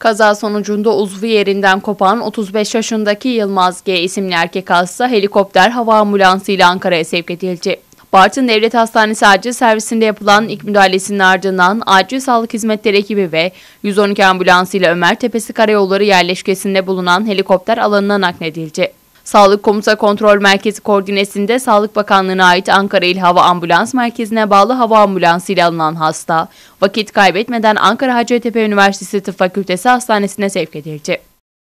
Kaza sonucunda uzvu yerinden kopan 35 yaşındaki Yılmaz G isimli erkek hasta helikopter hava ambulansıyla Ankara'ya sevk edildi. Bartın Devlet Hastanesi acil servisinde yapılan ilk müdahalesinin ardından acil sağlık hizmetleri ekibi ve 112 ambulansıyla Ömer Tepesi Karayolları yerleşkesinde bulunan helikopter alanına nakledildi. Sağlık Komuta Kontrol Merkezi koordinesinde Sağlık Bakanlığı'na ait Ankara İl Hava Ambulans Merkezi'ne bağlı hava ambulansı alınan hasta, vakit kaybetmeden Ankara Hacettepe Üniversitesi Tıp Fakültesi Hastanesi'ne sevk edildi.